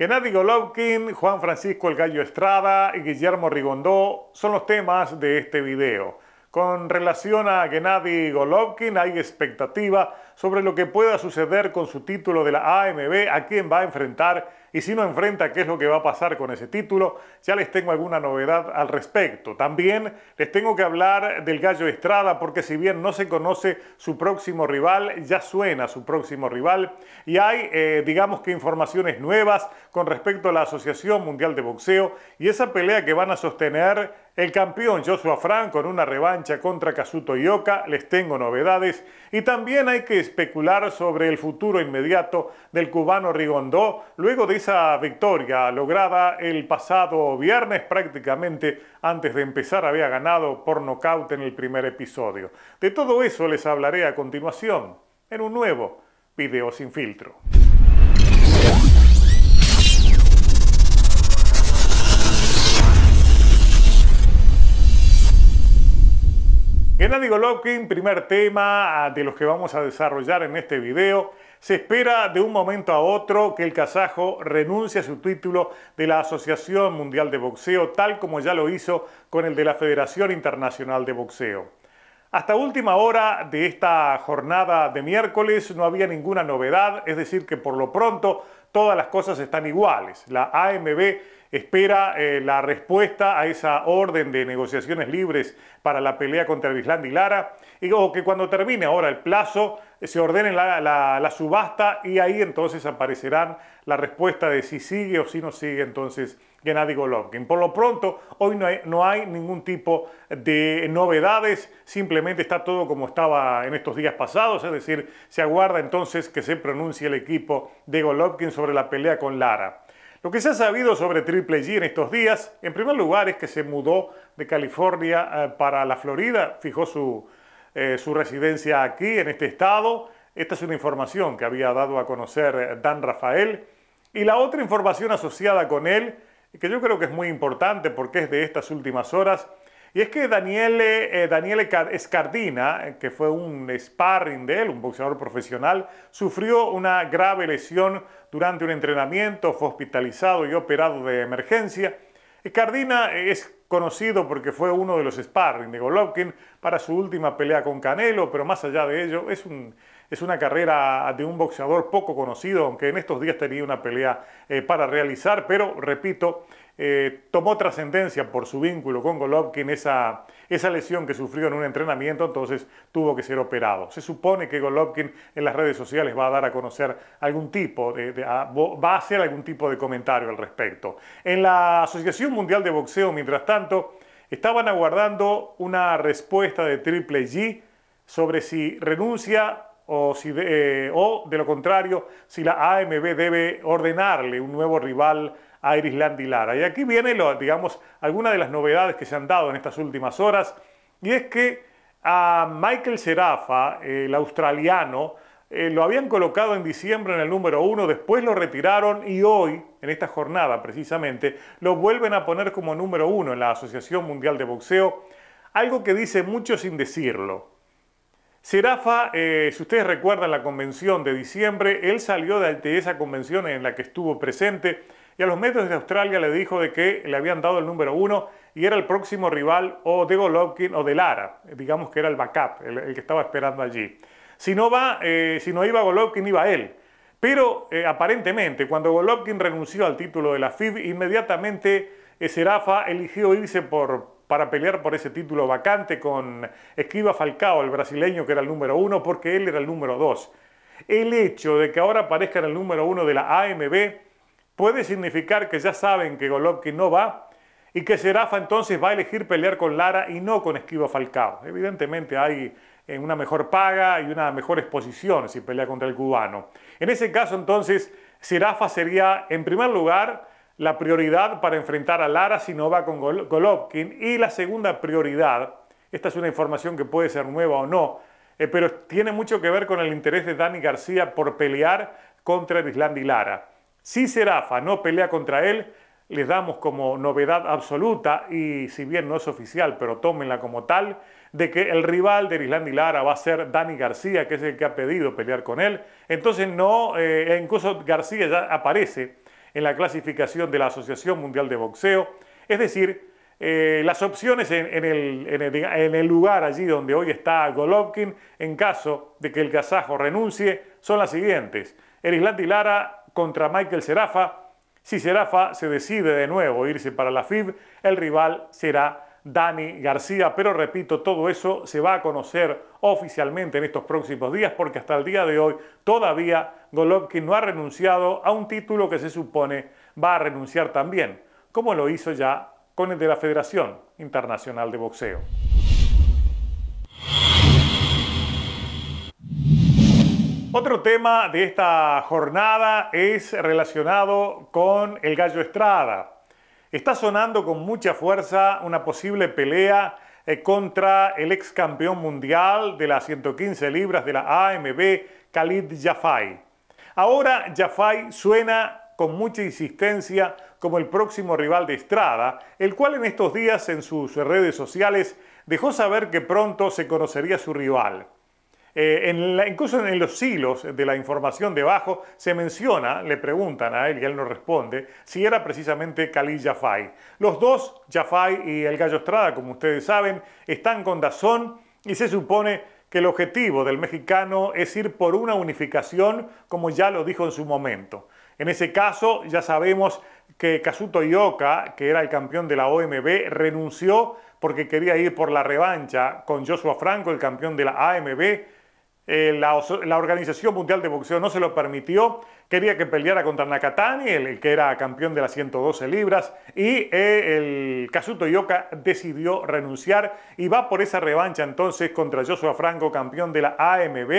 Gennady Golovkin, Juan Francisco El Gallo Estrada y Guillermo Rigondó son los temas de este video. Con relación a Gennady Golovkin hay expectativa sobre lo que pueda suceder con su título de la AMB a quien va a enfrentar y si no enfrenta qué es lo que va a pasar con ese título, ya les tengo alguna novedad al respecto. También les tengo que hablar del Gallo Estrada porque si bien no se conoce su próximo rival, ya suena su próximo rival y hay, eh, digamos que, informaciones nuevas con respecto a la Asociación Mundial de Boxeo y esa pelea que van a sostener el campeón Joshua Franco con una revancha contra Kazuto Yoka, les tengo novedades y también hay que especular sobre el futuro inmediato del cubano Rigondó luego de esa victoria lograda el pasado viernes prácticamente antes de empezar había ganado por nocaut en el primer episodio. De todo eso les hablaré a continuación en un nuevo video sin filtro. Gennady Golovkin, primer tema ah, de los que vamos a desarrollar en este video. Se espera de un momento a otro que el kazajo renuncie a su título de la Asociación Mundial de Boxeo, tal como ya lo hizo con el de la Federación Internacional de Boxeo. Hasta última hora de esta jornada de miércoles no había ninguna novedad, es decir, que por lo pronto todas las cosas están iguales. La AMB espera eh, la respuesta a esa orden de negociaciones libres para la pelea contra el y Lara, y, que cuando termine ahora el plazo se ordenen la, subasta y ahí entonces aparecerán la respuesta de si sigue o si no sigue entonces Gennady Golovkin. Por lo pronto, hoy no hay, no hay ningún tipo de novedades, simplemente está todo como estaba en estos días pasados, es decir, se aguarda entonces que se pronuncie el equipo de Golovkin sobre la pelea con Lara. Lo que se ha sabido sobre Triple G en estos días, en primer lugar, es que se mudó de California eh, para la Florida, fijó su, eh, su residencia aquí, en este estado. Esta es una información que había dado a conocer Dan Rafael. Y la otra información asociada con él, que yo creo que es muy importante porque es de estas últimas horas, y es que Daniele, eh, eh, Escardina, que fue un sparring de él, un boxeador profesional, sufrió una grave lesión durante un entrenamiento, fue hospitalizado y operado de emergencia. Escardina es conocido porque fue uno de los sparring de Golovkin para su última pelea con Canelo, pero más allá de ello, es un, es una carrera de un boxeador poco conocido, aunque en estos días tenía una pelea eh, para realizar, pero repito, eh, tomó trascendencia por su vínculo con Golovkin esa, esa lesión que sufrió en un entrenamiento, entonces tuvo que ser operado. Se supone que Golovkin en las redes sociales va a dar a conocer algún tipo de, va a hacer algún tipo de comentario al respecto. En la Asociación Mundial de Boxeo, mientras tanto, estaban aguardando una respuesta de Triple G sobre si renuncia o, si eh, o de lo contrario, si la AMB debe ordenarle un nuevo rival a y Lara. Y aquí viene, lo, digamos, alguna de las novedades que se han dado en estas últimas horas, y es que a Michael Serafa, el australiano, eh, lo habían colocado en diciembre en el número uno, después lo retiraron y hoy, en esta jornada precisamente, lo vuelven a poner como número uno en la Asociación Mundial de Boxeo, algo que dice mucho sin decirlo. Serafa, eh, si ustedes recuerdan la convención de diciembre, él salió de esa convención en la que estuvo presente y a los medios de Australia le dijo de que le habían dado el número uno y era el próximo rival o de Golovkin o de Lara, digamos que era el backup, el, que estaba esperando allí. Eh, si no, iba Golovkin, iba él. Pero eh, aparentemente, cuando Golovkin renunció al título de la FIB, inmediatamente eh, Serafa eligió irse por, para pelear por ese título vacante con Escriba Falcao, el brasileño que era el número uno, porque él era el número dos. El hecho de que ahora aparezca en el número uno de la AMB puede significar que ya saben que Golovkin no va y que Serafa entonces va a elegir pelear con Lara y no con Esquiva Falcao. Evidentemente hay eh, una mejor paga y una mejor exposición si pelea contra el cubano. En ese caso entonces Serafa sería en primer lugar la prioridad para enfrentar a Lara si no va con Golovkin y la segunda prioridad, esta es una información que puede ser nueva o no, eh, pero tiene mucho que ver con el interés de Dani García por pelear contra Erislandi Lara. Si Serafa no pelea contra él, les damos como novedad absoluta, y si bien no es oficial, pero tómenla como tal, de que el rival de Islandi Lara va a ser Dani García, que es el que ha pedido pelear con él. Entonces no, eh, incluso García ya aparece en la clasificación de la Asociación Mundial de Boxeo. Es decir, eh, las opciones en, el, lugar allí donde hoy está Golovkin, en caso de que el kazajo renuncie, son las siguientes. y Lara contra Michael Serafa. Si Serafa se decide de nuevo irse para la FIB, el rival será Dani García. Pero repito, todo eso se va a conocer oficialmente en estos próximos días porque hasta el día de hoy todavía Golovkin no ha renunciado a un título que se supone va a renunciar también, como lo hizo ya con el de la Federación Internacional de Boxeo. Otro tema de esta jornada es relacionado con el Gallo Estrada. Está sonando con mucha fuerza una posible pelea eh, contra el ex campeón mundial de las 115 libras de la AMB, Khalid Jafai. Ahora Jafai suena con mucha insistencia como el próximo rival de Estrada, el cual en estos días en sus redes sociales dejó saber que pronto se conocería su rival. Eh, incluso en los hilos de la información debajo se menciona, le preguntan a él y él no responde, si era precisamente Khalil Jafai. Los dos, Jafai y el Gallo Estrada, como ustedes saben, están con Dazón y se supone que el objetivo del mexicano es ir por una unificación, como ya lo dijo en su momento. En ese caso, ya sabemos que Kazuto Yoka, que era el campeón de la OMB, renunció porque quería ir por la revancha con Joshua Franco, el campeón de la AMB, eh, la, Organización Mundial de Boxeo no se lo permitió, quería que peleara contra Nakatani, el, que era campeón de las 112 libras, y eh, el Kazuto Yoka decidió renunciar y va por esa revancha entonces contra Joshua Franco, campeón de la AMB.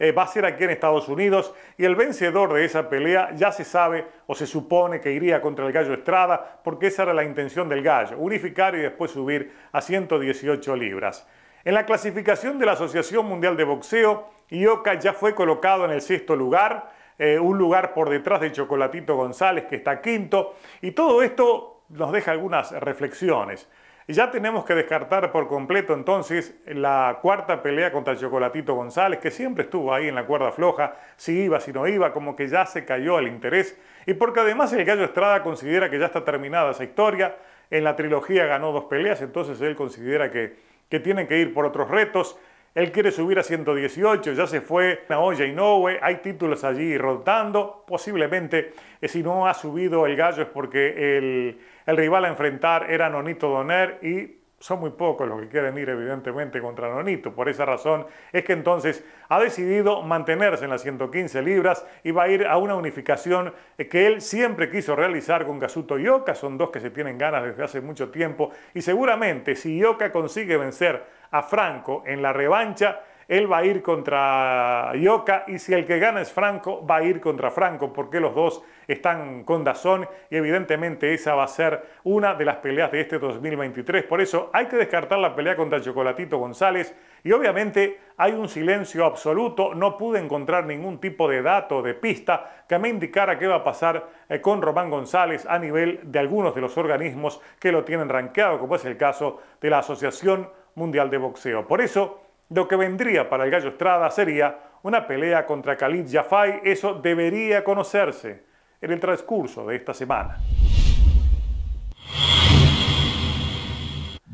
Eh, va a ser aquí en Estados Unidos y el vencedor de esa pelea ya se sabe o se supone que iría contra el Gallo Estrada porque esa era la intención del Gallo, unificar y después subir a 118 libras. En la clasificación de la Asociación Mundial de Boxeo, Ioka ya fue colocado en el sexto lugar, eh, un lugar por detrás de Chocolatito González, que está quinto, y todo esto nos deja algunas reflexiones. Ya tenemos que descartar por completo entonces la cuarta pelea contra Chocolatito González, que siempre estuvo ahí en la cuerda floja, si iba, si no iba, como que ya se cayó al interés. Y porque además el Gallo Estrada considera que ya está terminada esa historia, en la trilogía ganó dos peleas, entonces él considera que que tienen que ir por otros retos. Él quiere subir a 118, ya se fue Naoya Inoue, hay títulos allí rotando. Posiblemente, eh, si no ha subido el gallo es porque el, el rival a enfrentar era Nonito Doner y son muy pocos los que quieren ir evidentemente contra Nonito. Por esa razón es que entonces ha decidido mantenerse en las 115 libras y va a ir a una unificación eh, que él siempre quiso realizar con Gasuto y Son dos que se tienen ganas desde hace mucho tiempo y seguramente si Yoka consigue vencer a Franco en la revancha, él va a ir contra Ioca y si el que gana es Franco, va a ir contra Franco porque los dos están con Dazón y evidentemente esa va a ser una de las peleas de este 2023. Por eso hay que descartar la pelea contra Chocolatito González y obviamente hay un silencio absoluto. No pude encontrar ningún tipo de dato, de pista que me indicara qué va a pasar eh, con Román González a nivel de algunos de los organismos que lo tienen ranqueado, como es el caso de la Asociación Mundial de Boxeo. Por eso lo que vendría para el Gallo Estrada sería una pelea contra Khalid Jafai, eso debería conocerse en el transcurso de esta semana.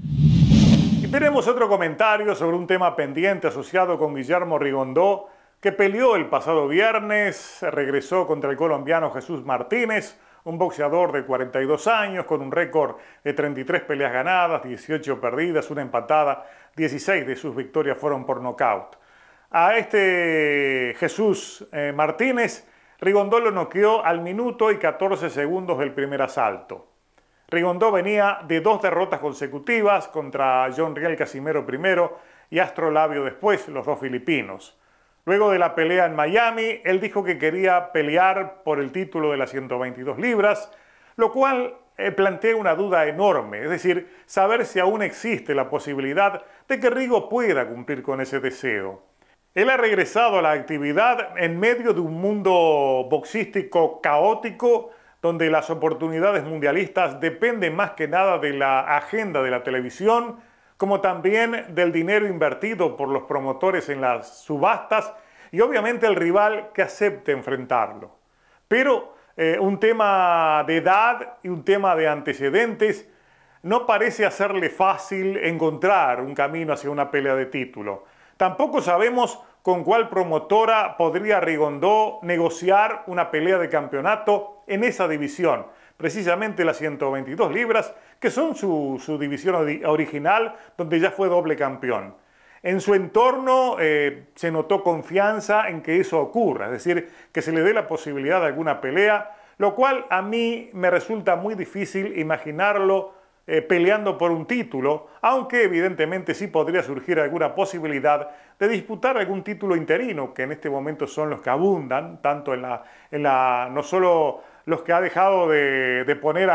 Y tenemos otro comentario sobre un tema pendiente asociado con Guillermo Rigondó, que peleó el pasado viernes, regresó contra el colombiano Jesús Martínez, un boxeador de 42 años con un récord de 33 peleas ganadas, 18 perdidas, una empatada, 16 de sus victorias fueron por nocaut. A este Jesús eh, Martínez, Rigondó lo noqueó al minuto y 14 segundos del primer asalto. Rigondó venía de dos derrotas consecutivas contra John Riel Casimero primero y Astro Labio después, los dos filipinos. Luego de la pelea en Miami, él dijo que quería pelear por el título de las 122 libras, lo cual eh, plantea una duda enorme, es decir, saber si aún existe la posibilidad de que Rigo pueda cumplir con ese deseo. Él ha regresado a la actividad en medio de un mundo boxístico caótico, donde las oportunidades mundialistas dependen más que nada de la agenda de la televisión, como también del dinero invertido por los promotores en las subastas y obviamente el rival que acepte enfrentarlo. Pero eh, un tema de edad y un tema de antecedentes no parece hacerle fácil encontrar un camino hacia una pelea de título. Tampoco sabemos con cuál promotora podría Rigondó negociar una pelea de campeonato en esa división, precisamente las 122 libras, que son su, su división original, donde ya fue doble campeón. En su entorno eh, se notó confianza en que eso ocurra, es decir, que se le dé la posibilidad de alguna pelea, lo cual a mí me resulta muy difícil imaginarlo eh, peleando por un título, aunque evidentemente sí podría surgir alguna posibilidad de disputar algún título interino, que en este momento son los que abundan, tanto en la, en la no solo los que ha dejado de, poner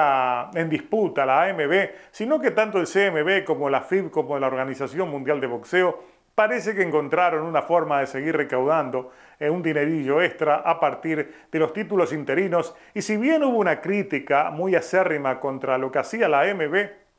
en disputa la AMB, sino que tanto el CMB como la FIB como la Organización Mundial de Boxeo parece que encontraron una forma de seguir recaudando eh, un dinerillo extra a partir de los títulos interinos. Y si bien hubo una crítica muy acérrima contra lo que hacía la AMB,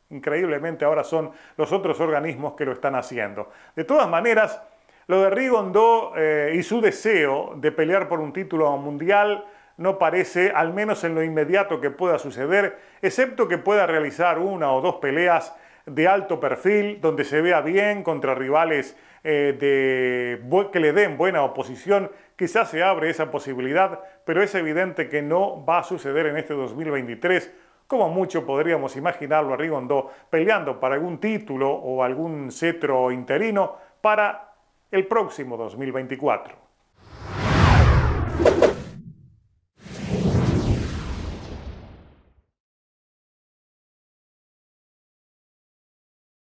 increíblemente ahora son los otros organismos que lo están haciendo. De todas maneras, lo de Rigondó eh, y su deseo de pelear por un título mundial no parece, al menos en lo inmediato que pueda suceder, excepto que pueda realizar una o dos peleas de alto perfil, donde se vea bien contra rivales eh, que le den buena oposición, quizás se abre esa posibilidad, pero es evidente que no va a suceder en este 2023 como mucho podríamos imaginarlo a Rigondo peleando para algún título o algún cetro interino para el próximo 2024.